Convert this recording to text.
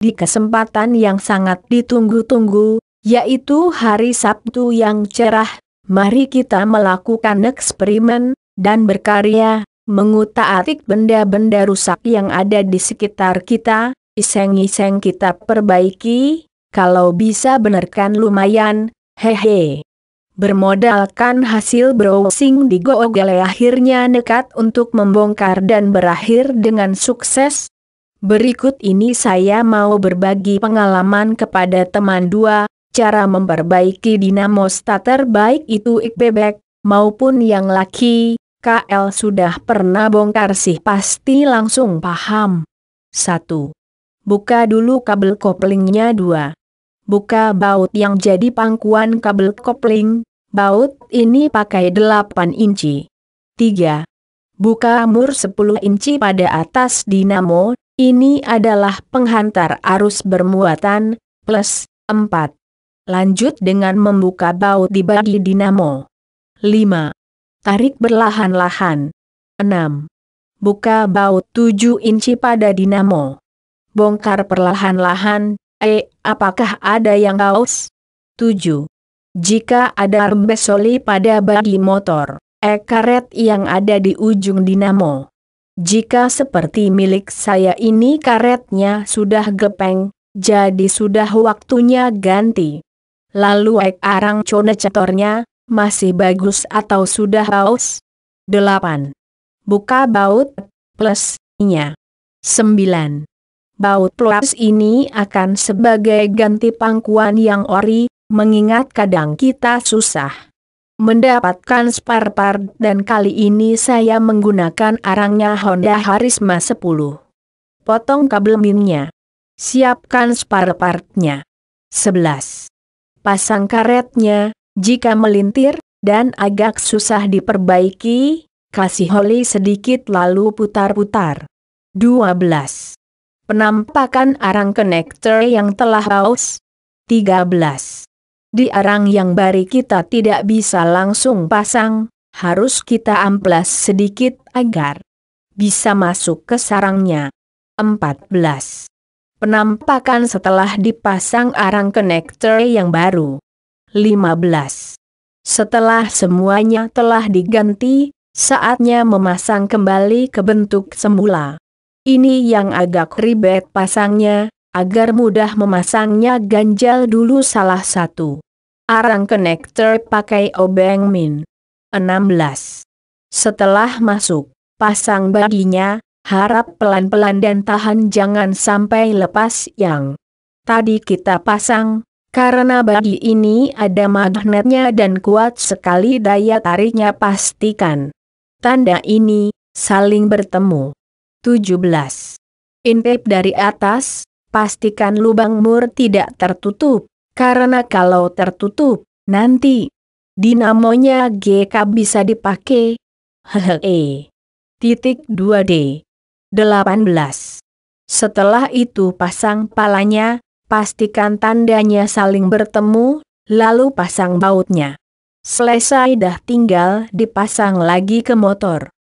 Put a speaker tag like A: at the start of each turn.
A: di kesempatan yang sangat ditunggu-tunggu, yaitu hari Sabtu yang cerah, mari kita melakukan eksperimen, dan berkarya, mengutak-atik benda-benda rusak yang ada di sekitar kita, iseng-iseng kita perbaiki, kalau bisa benarkan lumayan, hehe. Bermodalkan hasil browsing di Google akhirnya nekat untuk membongkar dan berakhir dengan sukses, Berikut ini saya mau berbagi pengalaman kepada teman dua, cara memperbaiki dinamo starter baik itu bebek, maupun yang laki, KL sudah pernah bongkar sih pasti langsung paham. 1. Buka dulu kabel koplingnya 2. Buka baut yang jadi pangkuan kabel kopling, baut ini pakai 8 inci. 3. Buka mur 10 inci pada atas dinamo ini adalah penghantar arus bermuatan, plus 4. Lanjut dengan membuka baut di bagi dinamo. 5. Tarik berlahan-lahan. 6. Buka baut 7 inci pada dinamo. Bongkar perlahan-lahan, eh, apakah ada yang aus? 7. Jika ada rembesoli pada bagi motor, e karet yang ada di ujung dinamo. Jika seperti milik saya ini karetnya sudah gepeng, jadi sudah waktunya ganti. Lalu ek arang cone cetornya, masih bagus atau sudah haus? 8. Buka baut plus nya. 9. Baut plus ini akan sebagai ganti pangkuan yang ori, mengingat kadang kita susah mendapatkan spare part dan kali ini saya menggunakan arangnya Honda Harisma 10. Potong kabel minnya. Siapkan spare partnya. 11. Pasang karetnya, jika melintir, dan agak susah diperbaiki, kasih oli sedikit lalu putar-putar. 12. Penampakan arang konektor yang telah haus. 13. Di arang yang bari kita tidak bisa langsung pasang, harus kita amplas sedikit agar bisa masuk ke sarangnya. 14. Penampakan setelah dipasang arang konektor yang baru. 15. Setelah semuanya telah diganti, saatnya memasang kembali ke bentuk semula. Ini yang agak ribet pasangnya, agar mudah memasangnya ganjal dulu salah satu. Arang konektor pakai obeng min. 16. Setelah masuk, pasang baginya, harap pelan-pelan dan tahan jangan sampai lepas yang tadi kita pasang, karena badi ini ada magnetnya dan kuat sekali daya tariknya pastikan. Tanda ini, saling bertemu. 17. Intip dari atas, pastikan lubang mur tidak tertutup, karena kalau tertutup, nanti dinamonya GK bisa dipakai. Hehehe. Titik 2D. 18. Setelah itu pasang palanya, pastikan tandanya saling bertemu, lalu pasang bautnya. Selesai dah tinggal dipasang lagi ke motor.